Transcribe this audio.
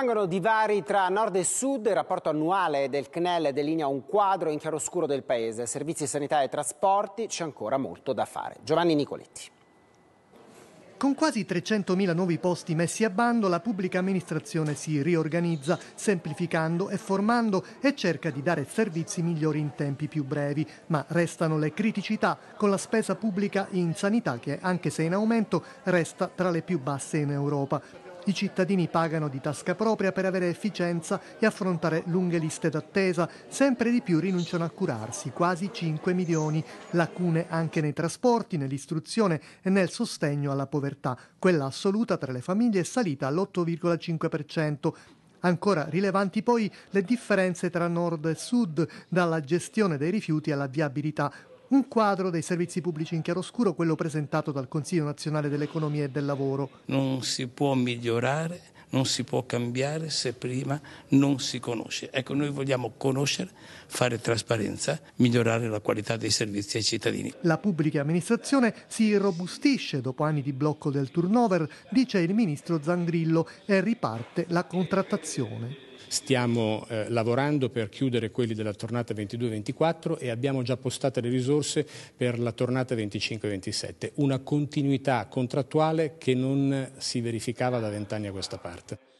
Rimangono divari tra nord e sud, il rapporto annuale del CNEL delinea un quadro in chiaroscuro del paese. Servizi sanità e trasporti c'è ancora molto da fare. Giovanni Nicoletti. Con quasi 300.000 nuovi posti messi a bando, la pubblica amministrazione si riorganizza, semplificando e formando e cerca di dare servizi migliori in tempi più brevi. Ma restano le criticità, con la spesa pubblica in sanità che, anche se in aumento, resta tra le più basse in Europa i cittadini pagano di tasca propria per avere efficienza e affrontare lunghe liste d'attesa, sempre di più rinunciano a curarsi, quasi 5 milioni, lacune anche nei trasporti, nell'istruzione e nel sostegno alla povertà. Quella assoluta tra le famiglie è salita all'8,5%, Ancora rilevanti poi le differenze tra nord e sud, dalla gestione dei rifiuti alla viabilità. Un quadro dei servizi pubblici in chiaroscuro, quello presentato dal Consiglio nazionale dell'economia e del lavoro. Non si può migliorare, non si può cambiare se prima non si conosce. Ecco, noi vogliamo conoscere, fare trasparenza, migliorare la qualità dei servizi ai cittadini. La pubblica amministrazione si robustisce dopo anni di blocco del turnover, dice il ministro Zangrillo, e riparte la contrattazione. Stiamo eh, lavorando per chiudere quelli della tornata 22-24 e abbiamo già postato le risorse per la tornata 25-27. Una continuità contrattuale che non si verificava da vent'anni a questa parte.